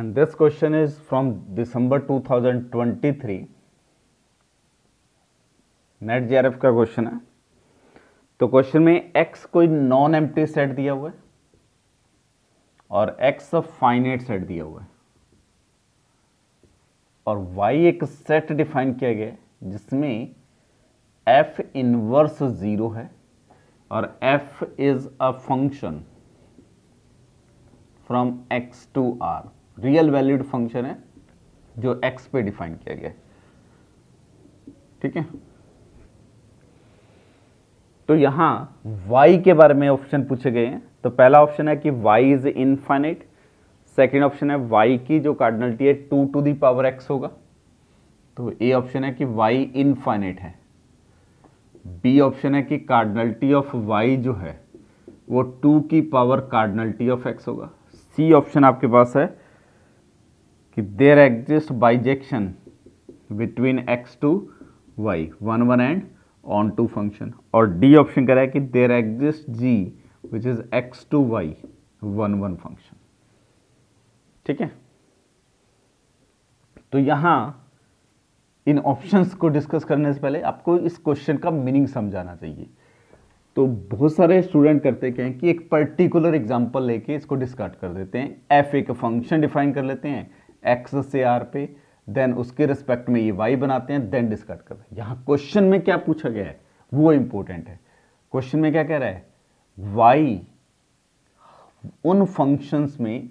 and this question is from December 2023 NET J का क्वेश्चन है तो क्वेश्चन में x कोई नॉन एम्प्टी सेट दिया हुआ है और x फाइनेट सेट दिया हुआ है और y एक सेट डिफाइन किया गया है जिसमें f इनवर्स जीरो है और f is a function from x to r real valued function है जो एक्स पे डिफाइन किया गया है ठीक है तो यहां वाई के बारे में ऑप्शन पूछे गए हैं तो पहला ऑप्शन है कि y is infinite second option है वाई की जो कार्डनलिटी है two to the power x होगा तो ए ऑप्शन है कि वाई इनफाइनिट है बी ऑप्शन है कि कार्डनलिटी ऑफ वाई जो है वो टू की पावर कार्डनलिटी ऑफ एक्स होगा सी ऑप्शन आपके पास है कि there exist bijection between x to y one one and onto to फंक्शन और डी ऑप्शन कह रहा है कि there exist g which is x to y one one function ठीक है तो यहां इन ऑप्शंस को डिस्कस करने से पहले आपको इस क्वेश्चन का मीनिंग समझाना चाहिए तो बहुत सारे स्टूडेंट करते क्या हैं कि एक पर्टिकुलर एग्जांपल लेके इसको डिस्कार्ड कर देते हैं एफ एक फंक्शन डिफाइन कर लेते हैं एक्स से आर पे देन उसके रिस्पेक्ट में ये वाई बनाते हैं देन डिस्कट करते हैं यहाँ क्वेश्चन में क्या पूछा गया है वो इंपॉर्टेंट है क्वेश्चन में क्या कह रहा है वाई उन फंक्शंस में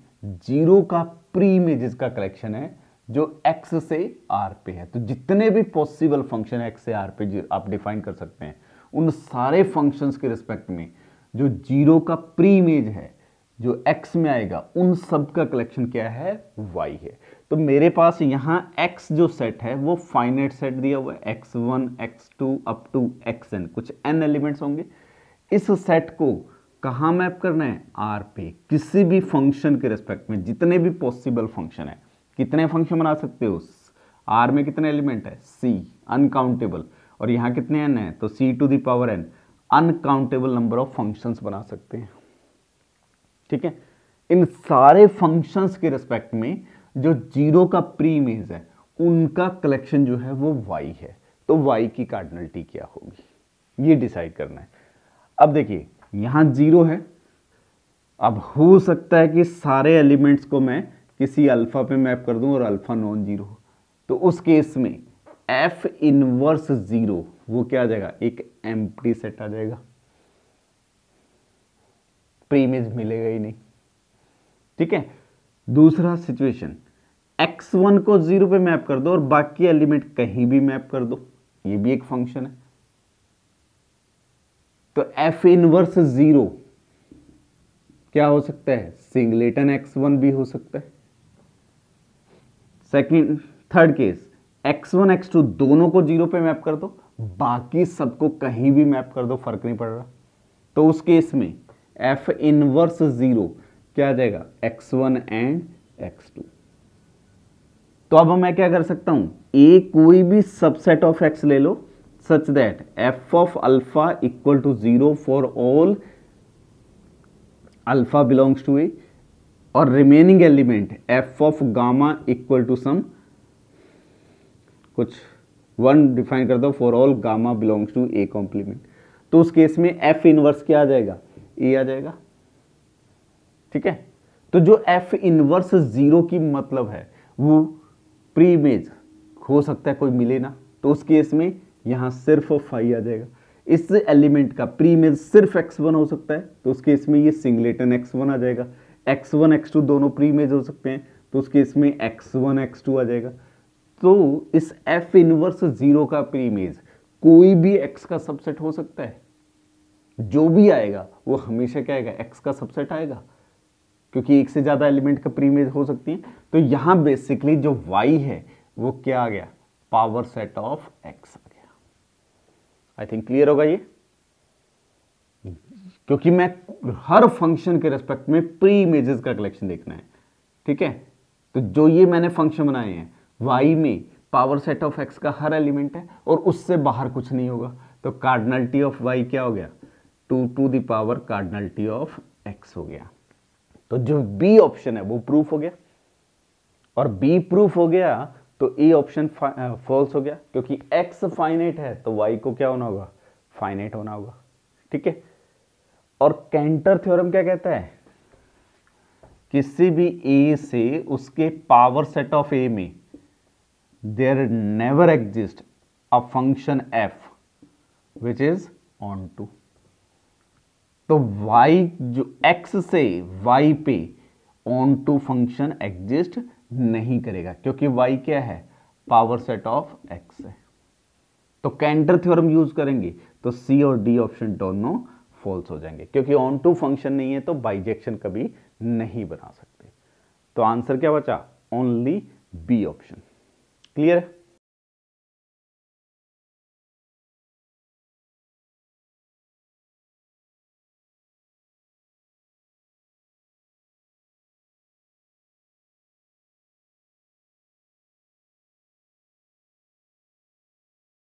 जीरो का प्री में का कलेक्शन है जो एक्स से आर पे है तो जितने भी पॉसिबल फंक्शन एक्स से आर पे आप डिफाइन कर सकते हैं उन सारे फंक्शंस के रिस्पेक्ट में जो जीरो का प्री इमेज है जो x में आएगा उन सब का कलेक्शन क्या है y है तो मेरे पास यहाँ x जो सेट है वो फाइनेट सेट दिया हुआ है x1, one x two up to x n कुछ n एलिमेंट्स होंगे इस सेट को कहाँ मैप करना है R पे किसी भी फंक्शन के रिस्पेक्ट में जितने भी पॉसिबल फंक्शन है कितने फंक्शन बना सकते हो R में कितने एलिमेंट है C अनकाउंटेबल और यहाँ कितने n है तो C to the power n uncountable number of functions बना सकते हैं ठीक है इन सारे फंक्शंस के रिस्पेक्ट में जो जीरो का प्री इमेज है उनका कलेक्शन जो है वो वाई है तो वाई की कार्डनलिटी क्या होगी ये डिसाइड करना है अब देखिए यहां जीरो है अब हो सकता है कि सारे एलिमेंट्स को मैं किसी अल्फा पे मैप कर दूं और अल्फा नॉन जीरो तो उस केस में एफ इनवर्स जीरो वो क्या आ जाएगा एक एम्प्टी सेट आ जाएगा प्री इमेज मिलेगा ही नहीं ठीक है दूसरा सिचुएशन x1 को जीरो पे मैप कर दो और बाकी एलिमेंट कहीं भी मैप कर दो ये भी एक फंक्शन है तो f इनवर्स जीरो क्या हो सकता है सिंगलेटन एक्स वन भी हो सकता है second third case x one x two दोनों को जीरो पे मैप कर दो बाकी सबको कहीं भी मैप कर दो फर्क नहीं पड़ रहा तो उस केस में एफ इनवर्स जीरो क्या आ जाएगा x one and x two तो अब मैं क्या कर सकता हूं ए कोई भी सबसेट ऑफ एक्स ले लो such that f of alpha equal to zero for all alpha belongs to A और remaining element f of gamma equal to some कुछ वन डिफाइन कर दो for all gamma belongs to A complement तो उस case में F inverse क्या आ जाएगा ए e आ जाएगा ठीक है तो जो एफ इनवर्स जीरो की मतलब है वो प्री इमेज हो सकता है कोई मिले ना तो उस केस में यहां सिर्फ फाइव आ जाएगा इस एलिमेंट का प्री इमेज सिर्फ एक्स वन हो सकता है तो उस केस में ये सिंगलेटन एक्स वन आ जाएगा एक्स वन एक्स टू दोनों प्री इमेज हो सकते हैं तो उस केस में एक्स वन एक्स टू आ जाएगा तो इस एफ इनवर्स जीरो का प्री इमेज कोई भी एक्स का सबसेट हो सकता है जो भी आएगा वो हमेशा क्या आएगा एक्स का सबसेट आएगा क्योंकि एक से ज़्यादा एलिमेंट का प्रीमेज हो सकती है तो यहां बेसिकली जो वाई है वो क्या आ गया पावर सेट ऑफ एक्स आ गया आई थिंक क्लियर होगा ये क्योंकि मैं हर फंक्शन के रेस्पेक्ट में प्री इमेजेस का कलेक्शन देखना है ठीक है तो जो ये मैंने फंक्शन बनाए हैं वाई में पावर सेट ऑफ एक्स का हर एलिमेंट है और उससे बाहर कुछ नहीं होगा तो कार्डनलिटी ऑफ वाई क्या हो गया two to the power cardinality of x हो गया तो जो बी ऑप्शन है वो प्रूफ हो गया और बी प्रूफ हो गया तो ए ऑप्शन फॉल्स हो गया क्योंकि एक्स फाइनेट है तो वाई को क्या होना होगा फाइनेट होना होगा ठीक है और कैंटर थ्योरम क्या कहता है किसी भी ए से उसके पावर सेट ऑफ ए में there never exist a function f which is onto तो y जो x से y पे ऑन टू फंक्शन एग्जिस्ट नहीं करेगा क्योंकि y क्या है पावर सेट ऑफ x है तो कैंटर थ्योरम यूज करेंगे तो c और d ऑप्शन दोनों फॉल्स हो जाएंगे क्योंकि ऑन टू फंक्शन नहीं है तो बाइजेक्शन कभी नहीं बना सकते तो आंसर क्या बचा ओनली बी ऑप्शन क्लियर है